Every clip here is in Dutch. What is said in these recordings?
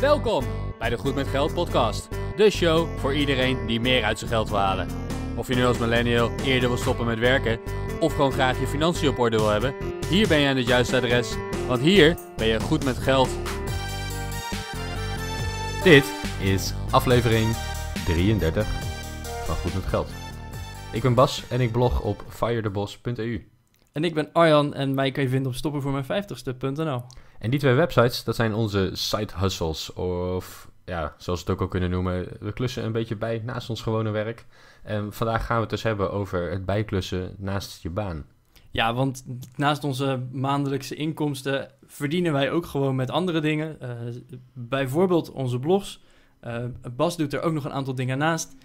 Welkom bij de Goed met Geld podcast. De show voor iedereen die meer uit zijn geld wil halen. Of je nu als millennial eerder wil stoppen met werken of gewoon graag je financiën op orde wil hebben, hier ben je aan het juiste adres, want hier ben je goed met geld. Dit is aflevering 33 van Goed met Geld. Ik ben Bas en ik blog op firethebos.eu. En ik ben Arjan en mij kan je vinden op stoppenvoormijn50ste.nl. En die twee websites, dat zijn onze side hustles. Of ja, zoals we het ook al kunnen noemen. We klussen een beetje bij naast ons gewone werk. En vandaag gaan we het dus hebben over het bijklussen naast je baan. Ja, want naast onze maandelijkse inkomsten verdienen wij ook gewoon met andere dingen. Eh, bijvoorbeeld onze blogs. Eh, Bas doet er ook nog een aantal dingen naast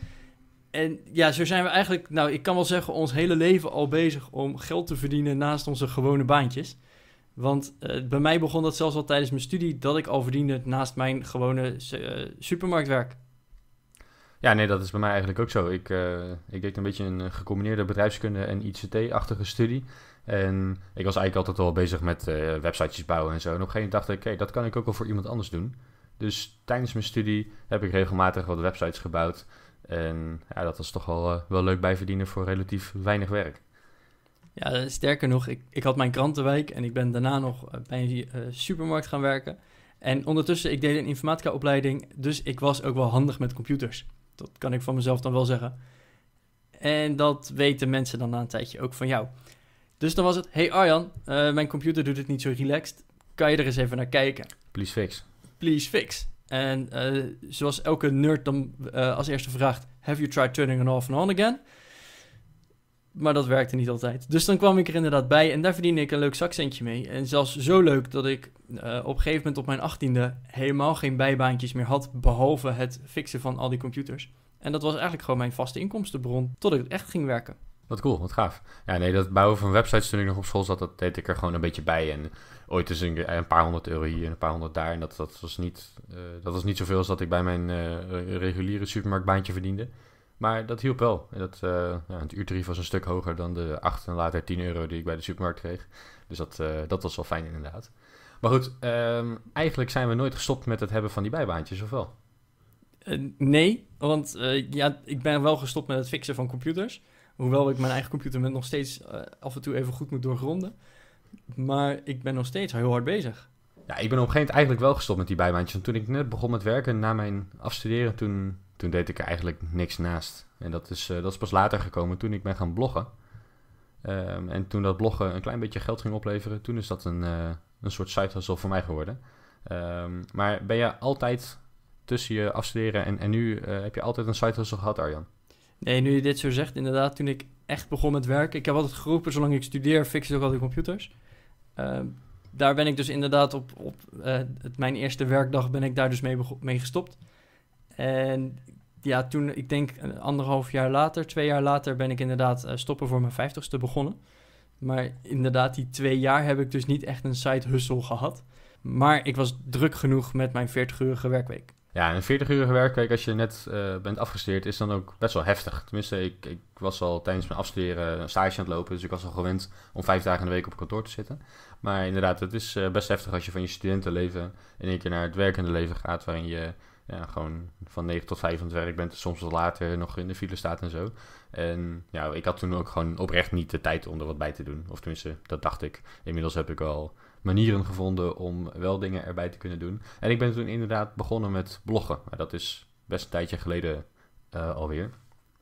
en ja, zo zijn we eigenlijk, nou, ik kan wel zeggen, ons hele leven al bezig om geld te verdienen naast onze gewone baantjes. Want eh, bij mij begon dat zelfs al tijdens mijn studie, dat ik al verdiende naast mijn gewone eh, supermarktwerk. Ja, nee, dat is bij mij eigenlijk ook zo. Ik, eh, ik deed een beetje een gecombineerde bedrijfskunde en ICT-achtige studie. En ik was eigenlijk altijd al bezig met websites bouwen en zo. En op een gegeven moment dacht ik, oké, dat kan ik ook wel voor iemand anders doen. Dus tijdens mijn studie heb ik regelmatig wat websites gebouwd. En ja, dat was toch wel, eh, wel leuk bijverdienen voor relatief weinig werk. Ja, eh, sterker nog, ik, ik had mijn krantenwijk en ik ben daarna nog eh, bij een supermarkt gaan werken. En ondertussen, ik deed een informaticaopleiding, dus ik was ook wel handig met computers. Dat kan ik van mezelf dan wel zeggen. En dat weten mensen dan na een tijdje ook van jou. Dus dan was het, hey Arjan, mijn computer doet het niet zo relaxed. Kan je er eens even naar kijken? Please fix. Please fix. En eh, zoals elke nerd dan eh, als eerste vraagt: Have you tried turning it off and on again? Maar dat werkte niet altijd. Dus dan kwam ik er inderdaad bij en daar verdiende ik een leuk zakcentje mee. En zelfs zo leuk dat ik eh, op een gegeven moment op mijn achttiende helemaal geen bijbaantjes meer had. Behalve het fixen van al die computers. En dat was eigenlijk gewoon mijn vaste inkomstenbron totdat ik echt ging werken. Wat cool, wat gaaf. Ja, nee, dat bouwen van websites toen ik nog op school zat, dat deed ik er gewoon een beetje bij. En ooit is een, een paar honderd euro hier en een paar honderd daar. En dat, dat, was, niet, eh, dat was niet zoveel als dat ik bij mijn eh, reguliere supermarktbaantje verdiende. Maar dat hielp wel. En dat, eh, ja, het uurtarief was een stuk hoger dan de 8 en later 10 euro die ik bij de supermarkt kreeg. Dus dat, dat was wel fijn inderdaad. Maar goed, ehm, eigenlijk zijn we nooit gestopt met het hebben van die bijbaantjes, of wel? nee, want ja, ik ben wel gestopt met het fixen van computers. Hoewel ik mijn eigen computer met nog steeds eh, af en toe even goed moet doorgronden. Maar ik ben nog steeds heel hard bezig. Ja, ik ben op een gegeven moment eigenlijk wel gestopt met die bijbaantjes. toen ik net begon met werken na mijn afstuderen, toen, toen deed ik er eigenlijk niks naast. En dat is, eh, dat is pas later gekomen toen ik ben gaan bloggen. Ehm, en toen dat bloggen een klein beetje geld ging opleveren, toen is dat een, eh, een soort side voor mij geworden. Ehm, maar ben je altijd tussen je afstuderen en, en nu, heb je altijd een side gehad, Arjan? Nee, nu je dit zo zegt, inderdaad, toen ik echt begon met werken, ik heb altijd geroepen, zolang ik studeer, fix ik ook altijd computers. Ehm, daar ben ik dus inderdaad op, op eh, het, mijn eerste werkdag ben ik daar dus mee, gestopt. En ja, toen, ik denk anderhalf jaar later, twee jaar later, ben ik inderdaad eh, stoppen voor mijn vijftigste begonnen. Maar inderdaad, die twee jaar heb ik dus niet echt een side hustle gehad. Maar ik was druk genoeg met mijn 40-urige werkweek. Ja, een 40-uurige werkweek als je net eh, bent afgestudeerd is dan ook best wel heftig. Tenminste, ik, ik was al tijdens mijn afstuderen een stage aan het lopen, dus ik was al gewend om vijf dagen in de week op kantoor te zitten. Maar inderdaad, het is eh, best heftig als je van je studentenleven in één keer naar het werkende leven gaat, waarin je ja, gewoon van 9 tot 5 aan het werk bent, soms wat later nog in de file staat en zo. En ja, ik had toen ook gewoon oprecht niet de tijd om er wat bij te doen. Of tenminste, dat dacht ik. Inmiddels heb ik al manieren gevonden om wel dingen erbij te kunnen doen. En ik ben toen inderdaad begonnen met bloggen. Maar dat is best een tijdje geleden eh, alweer.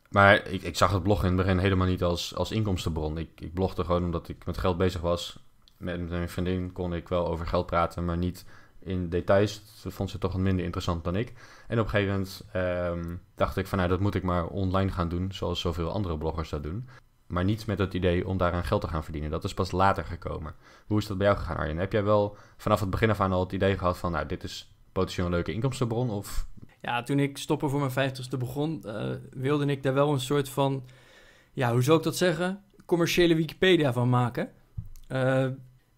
Maar ik, ik, zag het bloggen in het begin helemaal niet als, als inkomstenbron. Ik, ik blogde gewoon omdat ik met geld bezig was. Met, mijn vriendin kon ik wel over geld praten, maar niet in details. Ze vond ze toch wat minder interessant dan ik. En op een gegeven moment ehm, dacht ik van nou, dat moet ik maar online gaan doen, zoals zoveel andere bloggers dat doen maar niets met het idee om daaraan geld te gaan verdienen. Dat is pas later gekomen. Hoe is dat bij jou gegaan, Arjen? Heb jij wel vanaf het begin af aan al het idee gehad van, nou, dit is potentieel een leuke inkomstenbron? Of... Ja, toen ik stoppen voor mijn vijftigste begon, uh, wilde ik daar wel een soort van, ja, hoe zou ik dat zeggen? Commerciële Wikipedia van maken. Eh,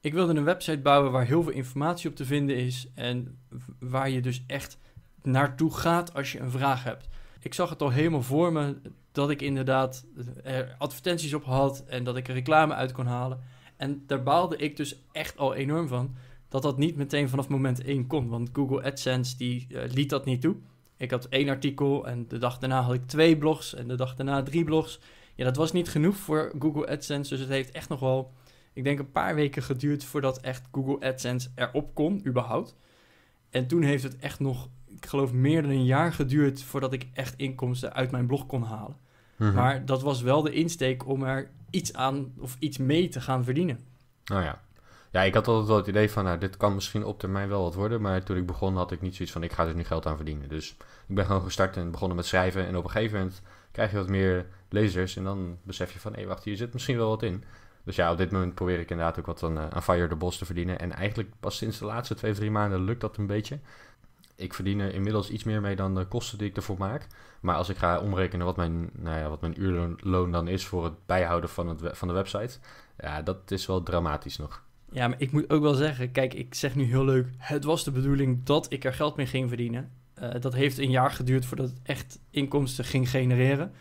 ik wilde een website bouwen waar heel veel informatie op te vinden is en waar je dus echt naartoe gaat als je een vraag hebt. Ik zag het al helemaal voor me dat ik inderdaad er advertenties op had en dat ik er reclame uit kon halen. En daar baalde ik dus echt al enorm van dat dat niet meteen vanaf moment 1 kon. Want Google AdSense die eh, liet dat niet toe. Ik had één artikel en de dag daarna had ik twee blogs en de dag daarna drie blogs. Ja, dat was niet genoeg voor Google AdSense. Dus het heeft echt nog wel, ik denk een paar weken geduurd voordat echt Google AdSense erop kon, überhaupt. En toen heeft het echt nog, ik geloof, meer dan een jaar geduurd voordat ik echt inkomsten uit mijn blog kon halen. Mhm. Maar dat was wel de insteek om er iets aan of iets mee te gaan verdienen. Nou ja. Ja, ik had altijd wel het idee van, nou, dit kan misschien op termijn wel wat worden. Maar toen ik begon had ik niet zoiets van, ik ga er dus nu geld aan verdienen. Dus ik ben gewoon gestart en begonnen met schrijven. En op een gegeven moment krijg je wat meer lezers. En dan besef je van, hé, wacht, hier zit misschien wel wat in. Dus ja, op dit moment probeer ik inderdaad ook wat eh, aan, Fire the Boss te verdienen. En eigenlijk pas sinds de laatste twee, drie maanden lukt dat een beetje ik verdien er inmiddels iets meer mee dan de kosten die ik ervoor maak. Maar als ik ga omrekenen wat mijn, nou ja, wat mijn uurloon dan is voor het bijhouden van, het, van de website, ja, dat is wel dramatisch nog. Ja, maar ik moet ook wel zeggen, kijk, ik zeg nu heel leuk, het was de bedoeling dat ik er geld mee ging verdienen. Eh, dat heeft een jaar geduurd voordat het echt inkomsten ging genereren.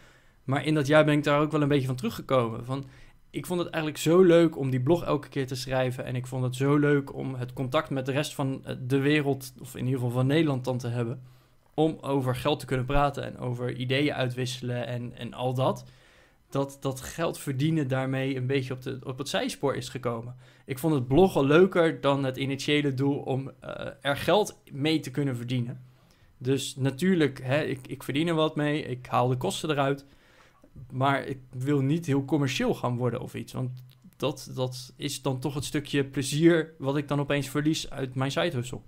Maar in dat jaar ben ik daar ook wel een beetje van teruggekomen. Van, ik vond het eigenlijk zo leuk om die blog elke keer te schrijven. En ik vond het zo leuk om het contact met de rest van eh, de wereld, of in ieder geval van Nederland dan te hebben. Om over geld te kunnen praten en over ideeën uitwisselen en, en al dat. Dat dat geld verdienen daarmee een beetje op, de, op het zijspoor is gekomen. Ik vond het bloggen leuker dan het initiële doel om eh, er geld mee te kunnen verdienen. Dus natuurlijk, hè, ik, ik verdien er wat mee, ik haal de kosten eruit. Maar ik wil niet heel commercieel gaan worden of iets. Want dat, dat is dan toch het stukje plezier wat ik dan opeens verlies uit mijn op.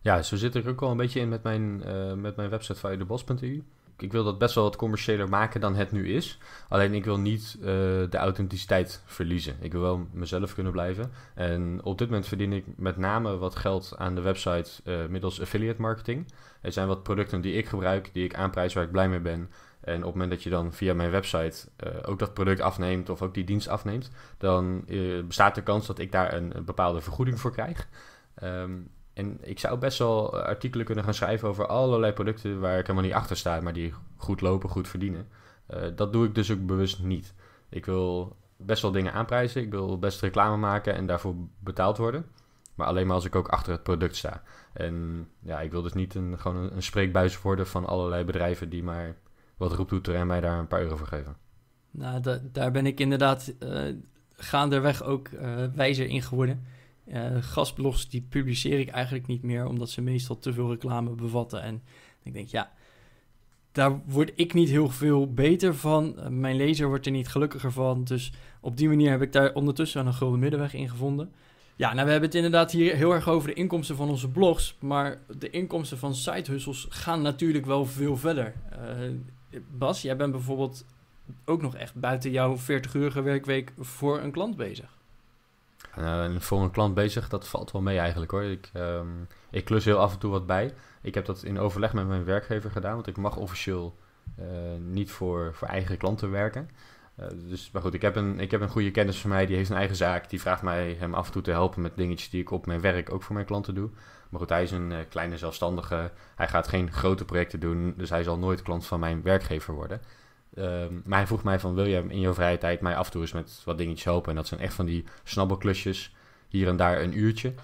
Ja, zo zit ik ook al een beetje in met mijn, uh, met mijn website van e Ik wil dat best wel wat commerciëler maken dan het nu is. Alleen ik wil niet eh, de authenticiteit verliezen. Ik wil wel mezelf kunnen blijven. En op dit moment verdien ik met name wat geld aan de website eh, middels affiliate marketing. Er zijn wat producten die ik gebruik, die ik aanprijs, waar ik blij mee ben. En op het moment dat je dan via mijn website eh, ook dat product afneemt of ook die dienst afneemt, dan eh, bestaat de kans dat ik daar een, bepaalde vergoeding voor krijg. Ehm, en ik zou best wel eh, artikelen kunnen gaan schrijven over allerlei producten waar ik helemaal niet achter sta, maar die goed lopen, goed verdienen. dat doe ik dus ook bewust niet. Ik wil best wel dingen aanprijzen, ik wil best reclame maken en daarvoor betaald worden. Maar alleen maar als ik ook achter het product sta. En ja, ik wil dus niet een, gewoon een spreekbuis worden van allerlei bedrijven die maar wat roept doet en mij daar een paar euro voor geven. Nou, daar ben ik inderdaad uh, gaanderweg ook eh, wijzer in geworden. Uh, eh, gastblogs die publiceer ik eigenlijk niet meer, omdat ze meestal te veel reclame bevatten. En ik denk, ja, daar word ik niet heel veel beter van. mijn lezer wordt er niet gelukkiger van. Dus op die manier heb ik daar ondertussen een gulden middenweg in gevonden. Ja, nou, we hebben het inderdaad hier heel erg over de inkomsten van onze blogs. Maar de inkomsten van sitehussels gaan natuurlijk wel veel verder. Uh, Bas, jij bent bijvoorbeeld ook nog echt buiten jouw 40-urige werkweek voor een klant bezig. Eh, voor een klant bezig, dat valt wel mee eigenlijk hoor. Ik, ehm, ik klus heel af en toe wat bij. Ik heb dat in overleg met mijn werkgever gedaan, want ik mag officieel eh, niet voor, voor eigen klanten werken. Eh, dus, maar goed, ik heb, een, ik heb een goede kennis van mij, die heeft een eigen zaak. Die vraagt mij hem af en toe te helpen met dingetjes die ik op mijn werk ook voor mijn klanten doe. Maar goed, hij is een eh, kleine zelfstandige. Hij gaat geen grote projecten doen, dus hij zal nooit klant van mijn werkgever worden. Um, maar hij vroeg mij van, wil je in je vrije tijd mij af en toe eens met wat dingetjes helpen? En dat zijn echt van die snabbelklusjes, hier en daar een uurtje.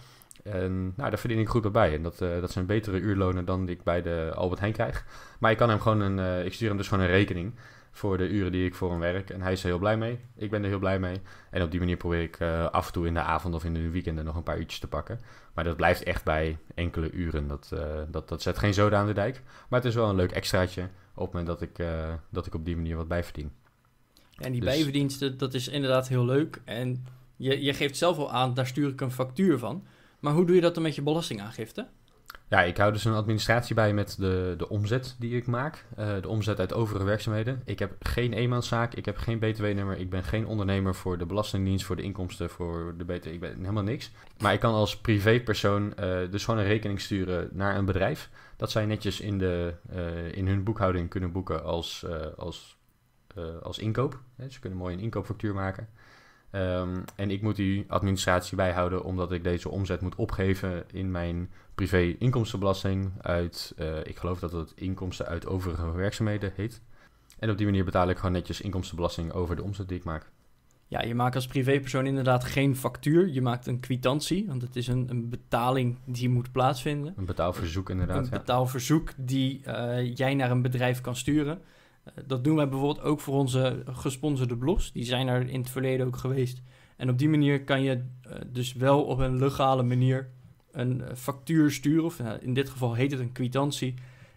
En nou, daar verdien ik goed bij. En dat, eh, dat zijn betere uurlonen dan die ik bij de Albert Heijn krijg. Maar ik kan hem gewoon een, eh, ik stuur hem dus gewoon een rekening voor de uren die ik voor hem werk. En hij is er heel blij mee. Ik ben er heel blij mee. En op die manier probeer ik eh, af en toe in de avond of in de weekenden nog een paar uurtjes te pakken. Maar dat blijft echt bij enkele uren. Dat, eh, dat, dat zet geen zoden aan de dijk. Maar het is wel een leuk extraatje op het moment dat ik, eh, dat ik op die manier wat bijverdien. En die dus- bijverdiensten, dat is inderdaad heel leuk. En je, je geeft zelf al aan, daar stuur ik een factuur van. Maar hoe doe je dat dan met je belastingaangifte? Ja, ik hou dus een administratie bij met de, de omzet die ik maak. Eh, de omzet uit overige werkzaamheden. Ik heb geen eenmanszaak, ik heb geen btw-nummer, ik ben geen ondernemer voor de Belastingdienst, voor de inkomsten, voor de btw. Ik ben helemaal niks. Maar ik kan als privépersoon eh, dus gewoon een rekening sturen naar een bedrijf. Dat zij netjes in, de, eh, in hun boekhouding kunnen boeken als, als, als inkoop. Ze kunnen mooi een inkoopfactuur maken. Ehm, en ik moet die administratie bijhouden omdat ik deze omzet moet opgeven in mijn privé inkomstenbelasting uit, eh, ik geloof dat het inkomsten uit overige werkzaamheden heet. En op die manier betaal ik gewoon netjes inkomstenbelasting over de omzet die ik maak. Ja, je maakt als privépersoon inderdaad geen factuur. Je maakt een kwitantie, want het is een, een betaling die moet plaatsvinden. Een betaalverzoek inderdaad. Een betaalverzoek die eh, jij naar een bedrijf kan sturen. Eh, dat doen wij bijvoorbeeld ook voor onze gesponsorde blogs. Die zijn er in het verleden ook geweest. En op die manier kan je eh, dus wel op een legale manier een eh, factuur sturen. Of nou, in dit geval heet het een kwitantie.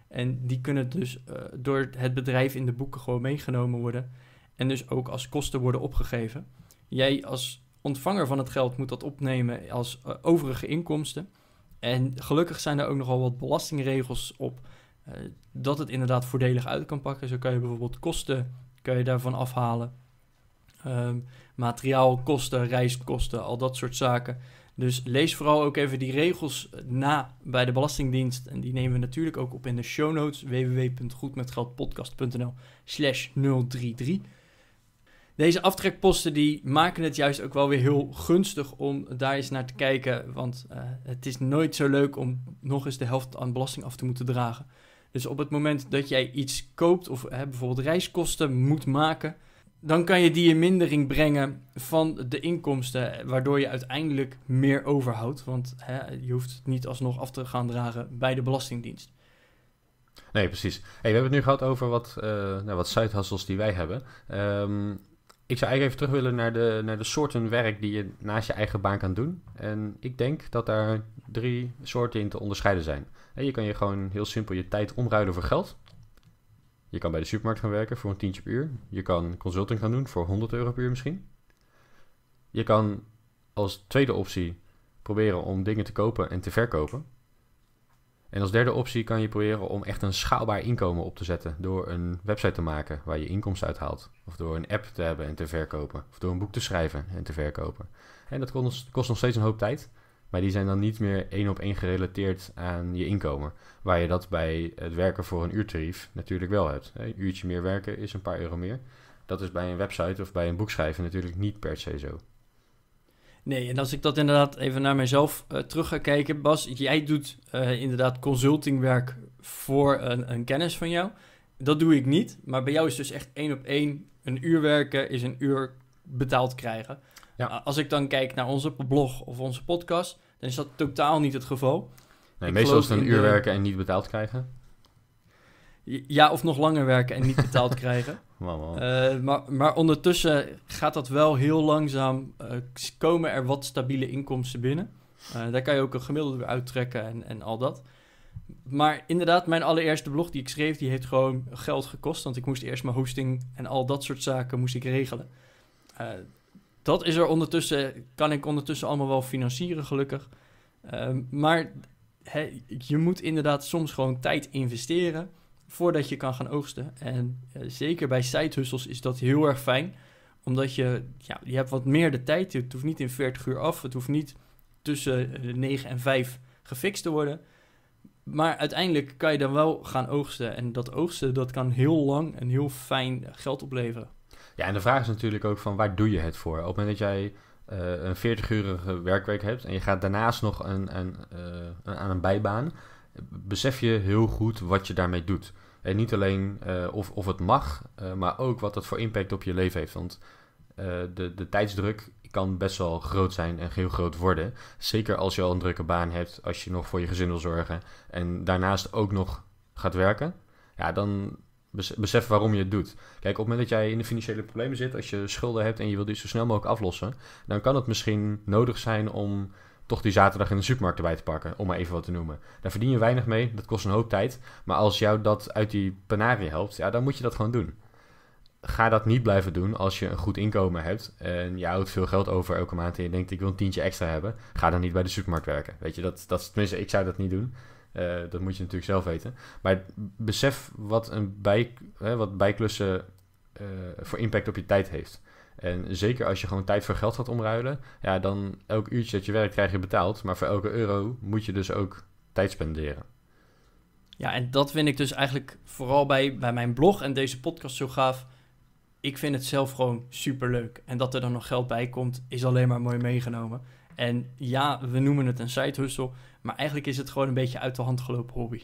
En die kunnen dus door het bedrijf in de boeken gewoon meegenomen worden. En dus ook als kosten worden opgegeven. Jij als ontvanger van het geld moet dat opnemen als overige inkomsten. En gelukkig zijn er ook nogal wat belastingregels op dat het inderdaad voordelig uit kan pakken. Zo kan je bijvoorbeeld kosten kan je daarvan afhalen. Ehm, materiaalkosten, reiskosten, al dat soort zaken. Dus lees vooral ook even die regels na bij de Belastingdienst. En die nemen we natuurlijk ook op in de show notes www.goedmetgeldpodcast.nl slash 033. Deze aftrekposten die maken het juist ook wel weer heel gunstig om daar eens naar te kijken. Want eh, het is nooit zo leuk om nog eens de helft aan belasting af te moeten dragen. Dus op het moment dat jij iets koopt of hè, bijvoorbeeld reiskosten moet maken, dan kan je die in mindering brengen van de inkomsten, waardoor je uiteindelijk meer overhoudt. Want hè, je hoeft het niet alsnog af te gaan dragen bij de Belastingdienst. Nee, precies. Hey, we hebben het nu gehad over wat, uh, nou, wat die wij hebben. Um, ik zou eigenlijk even terug willen naar de, naar de soorten werk die je naast je eigen baan kan doen. En ik denk dat daar drie soorten in te onderscheiden zijn. je kan je gewoon heel simpel je tijd omruilen voor geld. Je kan bij de supermarkt gaan werken voor een tientje per uur. Je kan consulting gaan doen voor 100 euro per uur misschien. Je kan als tweede optie proberen om dingen te kopen en te verkopen. En als derde optie kan je proberen om echt een schaalbaar inkomen op te zetten door een website te maken waar je inkomsten uit haalt. Of door een app te hebben en te verkopen. Of door een boek te schrijven en te verkopen. En dat kost nog steeds een hoop tijd. Maar die zijn dan niet meer één op één gerelateerd aan je inkomen. Waar je dat bij het werken voor een uurtarief natuurlijk wel hebt. Een uurtje meer werken is een paar euro meer. Dat is bij een website of bij een boek schrijven natuurlijk niet per se zo. Nee, en als ik dat inderdaad even naar mezelf uh, eh, terug ga kijken, Bas, jij doet eh, inderdaad consultingwerk voor een, een, kennis van jou. Dat doe ik niet, maar bij jou is dus echt één op één een uur werken is een uur betaald krijgen. Ja. als ik dan kijk naar onze blog of onze podcast, dan is dat totaal niet het geval. Nee, meestal is het een uur werken en niet betaald krijgen. Ja, of nog langer werken en niet betaald krijgen. Eh, maar, maar, ondertussen gaat dat wel heel langzaam. Eh, komen er wat stabiele inkomsten binnen. Eh, daar kan je ook een gemiddelde uittrekken en, en al dat. Maar inderdaad, mijn allereerste blog die ik schreef, die heeft gewoon geld gekost. Want ik moest eerst mijn hosting en al dat soort zaken moest ik regelen. dat is er ondertussen, kan ik ondertussen allemaal wel financieren, gelukkig. maar je moet inderdaad soms gewoon tijd investeren voordat je kan gaan oogsten. En eh, zeker bij sidehustles is dat heel erg fijn, omdat je, ja, je hebt wat meer de tijd. Het hoeft niet in 40 uur af, het hoeft niet tussen 9 eh, en 5 gefixt te worden. Maar uiteindelijk kan je dan wel gaan oogsten. En dat oogsten, dat kan heel lang en heel fijn geld opleveren. Ja, en de vraag is natuurlijk ook van waar doe je het voor? Op het moment dat jij eh, een 40-urige werkweek hebt en je gaat daarnaast nog een, aan een bijbaan, besef je heel goed wat je daarmee doet. En niet alleen eh, of, of het mag, eh, maar ook wat het voor impact op je leven heeft. Want eh, de, de tijdsdruk kan best wel groot zijn en heel groot worden. Zeker als je al een drukke baan hebt, als je nog voor je gezin wil zorgen en daarnaast ook nog gaat werken. Ja, dan besef waarom je het doet. Kijk, op het moment dat jij in de financiële problemen zit, als je schulden hebt en je wilt die zo snel mogelijk aflossen, dan kan het misschien nodig zijn om toch die zaterdag in de supermarkt erbij te pakken, om maar even wat te noemen. Daar verdien je weinig mee, dat kost een hoop tijd. Maar als jou dat uit die panarie helpt, ja, dan moet je dat gewoon doen. Ga dat niet blijven doen als je een goed inkomen hebt en je houdt veel geld over elke maand en je denkt ik wil een tientje extra hebben. Ga dan niet bij de supermarkt werken. Weet je, dat, dat, tenminste, ik zou dat niet doen. Eh, dat moet je natuurlijk zelf weten. Maar besef wat, een bij, hè, wat bijklussen eh, voor impact op je tijd heeft. En zeker als je gewoon tijd voor geld gaat omruilen, ja, dan elk uurtje dat je werkt krijg je betaald. Maar voor elke euro moet je dus ook tijd spenderen. Ja, en dat vind ik dus eigenlijk vooral bij, bij mijn blog en deze podcast zo gaaf. Ik vind het zelf gewoon super leuk. En dat er dan nog geld bij komt, is alleen maar mooi meegenomen. En ja, we noemen het een side hustle, maar eigenlijk is het gewoon een beetje uit de hand gelopen hobby.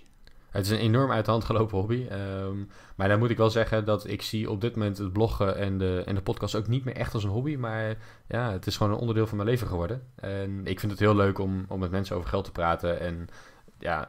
Het is een enorm uit de hand gelopen hobby. Ehm, maar dan moet ik wel zeggen dat ik zie op dit moment het bloggen en de, en de podcast ook niet meer echt als een hobby. Maar ja, het is gewoon een onderdeel van mijn leven geworden. En ik vind het heel leuk om, om met mensen over geld te praten en ja,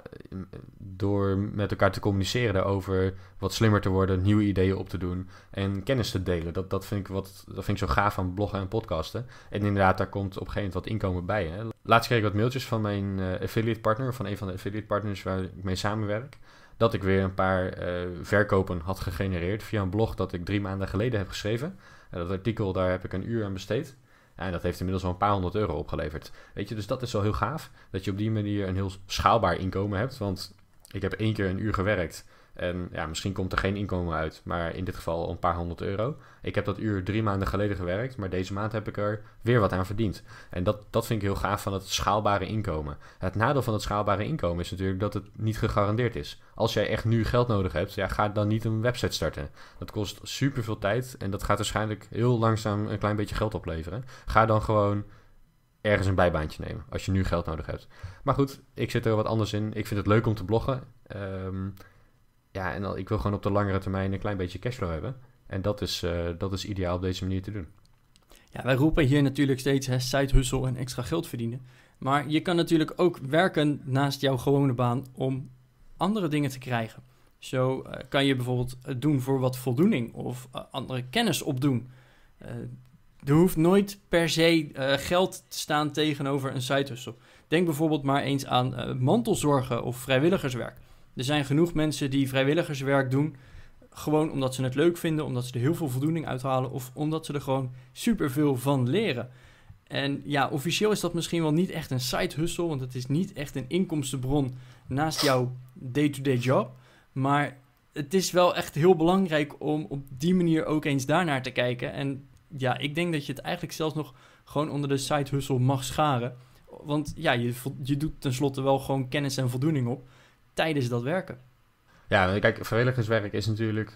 door met elkaar te communiceren daarover, wat slimmer te worden, nieuwe ideeën op te doen en kennis te delen. Dat, dat, vind, ik wat, dat vind ik zo gaaf van bloggen en podcasten. En inderdaad, daar komt op een gegeven moment wat inkomen bij. Hè. Laatst kreeg ik wat mailtjes van mijn eh, affiliate partner, van een van de affiliate partners waar ik mee samenwerk, dat ik weer een paar eh, verkopen had gegenereerd via een blog dat ik drie maanden geleden heb geschreven. dat artikel, daar heb ik een uur aan besteed. En dat heeft inmiddels al een paar honderd euro opgeleverd. Weet je, dus dat is wel heel gaaf. Dat je op die manier een heel schaalbaar inkomen hebt. Want ik heb één keer een uur gewerkt. En ja, misschien komt er geen inkomen uit, maar in dit geval een paar honderd euro. Ik heb dat uur drie maanden geleden gewerkt, maar deze maand heb ik er weer wat aan verdiend. En dat, dat vind ik heel gaaf van het schaalbare inkomen. Het nadeel van het schaalbare inkomen is natuurlijk dat het niet gegarandeerd is. Als jij echt nu geld nodig hebt, ja, ga dan niet een website starten. Dat kost super veel tijd en dat gaat waarschijnlijk heel langzaam een klein beetje geld opleveren. Ga dan gewoon ergens een bijbaantje nemen als je nu geld nodig hebt. Maar goed, ik zit er wat anders in. Ik vind het leuk om te bloggen. Ehm, ja, en ik wil gewoon op de langere termijn een klein beetje cashflow hebben. En dat is, eh, dat is ideaal op deze manier te doen. Ja, wij roepen hier natuurlijk steeds hè, side en extra geld verdienen. Maar je kan natuurlijk ook werken naast jouw gewone baan om andere dingen te krijgen. Zo eh, kan je bijvoorbeeld eh, doen voor wat voldoening of andere kennis opdoen. Uh, er hoeft nooit per se geld te staan tegenover een side hustle. Denk bijvoorbeeld maar eens aan mantelzorgen of vrijwilligerswerk. Er zijn genoeg mensen die vrijwilligerswerk doen. Gewoon omdat ze het leuk vinden, omdat ze er heel veel voldoening uit halen of omdat ze er gewoon superveel van leren. En ja, officieel is dat misschien wel niet echt een side hustle, want het is niet echt een inkomstenbron naast jouw day-to-day job. Maar het is wel echt heel belangrijk om op die manier ook eens daarnaar te kijken. En ja, ik denk dat je het eigenlijk zelfs nog gewoon onder de side hustle mag scharen. Want ja, je, je doet tenslotte wel gewoon kennis en voldoening op tijdens dat werken. Ja, kijk, vrijwilligerswerk is natuurlijk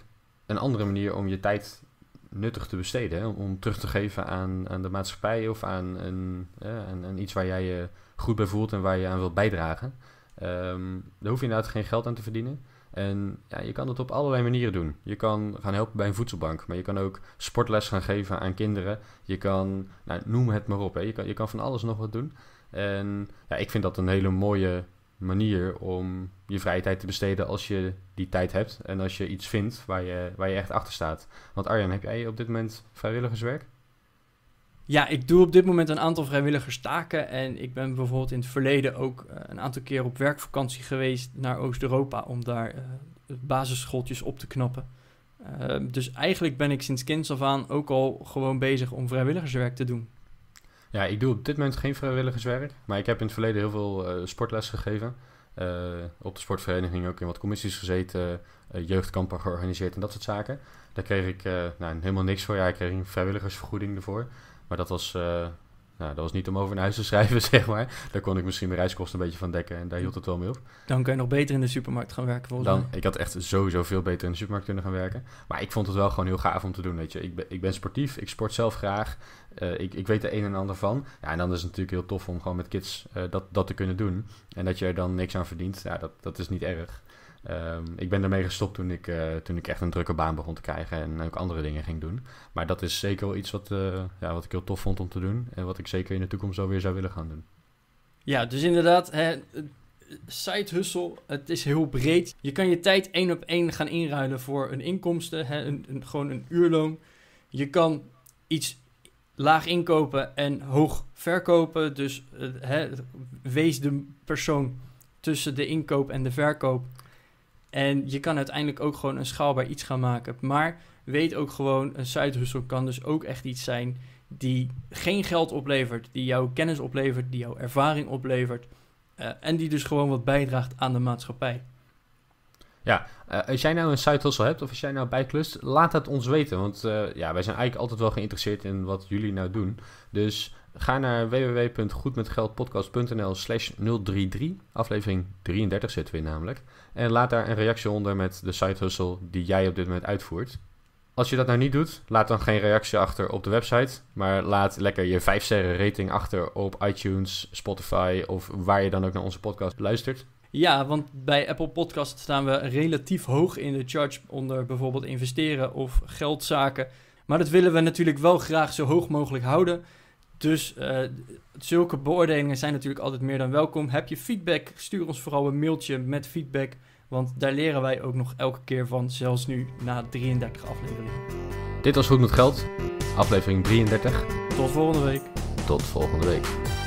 een andere manier om je tijd nuttig te besteden. Hè? Om terug te geven aan, aan de maatschappij of aan, een, iets waar jij je goed bij voelt en waar je aan wilt bijdragen. Um, daar hoef je inderdaad geen geld aan te verdienen. En ja, je kan dat op allerlei manieren doen. Je kan gaan helpen bij een voedselbank, maar je kan ook sportles gaan geven aan kinderen. Je kan, nou, noem het maar op, hè. Je, kan, je kan van alles nog wat doen. En ja, ik vind dat een hele mooie manier om je vrije tijd te besteden als je die tijd hebt en als je iets vindt waar je, waar je echt achter staat. Want Arjan, heb jij op dit moment vrijwilligerswerk? Ja, ik doe op dit moment een aantal vrijwilligerstaken. En ik ben bijvoorbeeld in het verleden ook eh, een aantal keer op werkvakantie geweest naar Oost-Europa om daar eh, basisschooltjes op te knappen. Eh, dus eigenlijk ben ik sinds kinds af aan ook al gewoon bezig om vrijwilligerswerk te doen. Ja, ik doe op dit moment geen vrijwilligerswerk. Maar ik heb in het verleden heel veel uh, sportles gegeven. Eh, op de sportvereniging ook in wat commissies gezeten. Eh, jeugdkampen georganiseerd en dat soort zaken. Daar kreeg ik nou, helemaal niks voor. Ja, ik kreeg een vrijwilligersvergoeding ervoor. Maar dat was, nou, dat was niet om over naar huis te schrijven, zeg maar. Daar kon ik misschien mijn reiskosten een beetje van dekken. En daar hield het wel mee op. Dan kun je nog beter in de supermarkt gaan werken, volgens Dan, Ik had echt sowieso veel beter in de supermarkt kunnen gaan werken. Maar ik vond het wel gewoon heel gaaf om te doen, weet je. Ik ik ben sportief, ik sport zelf graag. Eh, ik, ik weet er een en ander van. Ja, en dan is het natuurlijk heel tof om gewoon met kids eh, dat, dat te kunnen doen. En dat je er dan niks aan verdient, ja, dat, dat is niet erg. Ehm, ik ben ermee gestopt toen ik, eh, toen ik echt een drukke baan begon te krijgen en ook andere dingen ging doen. Maar dat is zeker wel iets wat, ja, wat ik heel tof vond om te doen. En wat ik zeker in de toekomst zo weer zou willen gaan doen. Ja, dus inderdaad, hè, side hustle, het is heel breed. Je kan je tijd één op één gaan inruilen voor een inkomsten, hè, een, gewoon een uurloon. Je kan iets laag inkopen en hoog verkopen. Dus eh, wees de persoon tussen de inkoop en de verkoop. En je kan uiteindelijk ook gewoon een schaalbaar iets gaan maken. Maar weet ook gewoon, een side kan dus ook echt iets zijn die geen geld oplevert, die jouw kennis oplevert, die jouw ervaring oplevert. Eh, en die dus gewoon wat bijdraagt aan de maatschappij. Ja, eh, als jij nou een side hustle hebt of als jij nou bijklust, laat dat ons weten. Want eh, ja, wij zijn eigenlijk altijd wel geïnteresseerd in wat jullie nou doen. Dus ga naar www.goedmetgeldpodcast.nl slash 033, aflevering 33 zitten we in namelijk. En laat daar een reactie onder met de side hustle die jij op dit moment uitvoert. Als je dat nou niet doet, laat dan geen reactie achter op de website. Maar laat lekker je 5 sterren rating achter op iTunes, Spotify of waar je dan ook naar onze podcast luistert. Ja, want bij Apple Podcast staan we relatief hoog in de charts onder bijvoorbeeld investeren of geldzaken. Maar dat willen we natuurlijk wel graag zo hoog mogelijk houden. Dus eh, zulke beoordelingen zijn natuurlijk altijd meer dan welkom. Heb je feedback? Stuur ons vooral een mailtje met feedback. Want daar leren wij ook nog elke keer van, zelfs nu na 33 afleveringen. Dit was Goed met Geld, aflevering 33. Tot volgende week. Tot volgende week.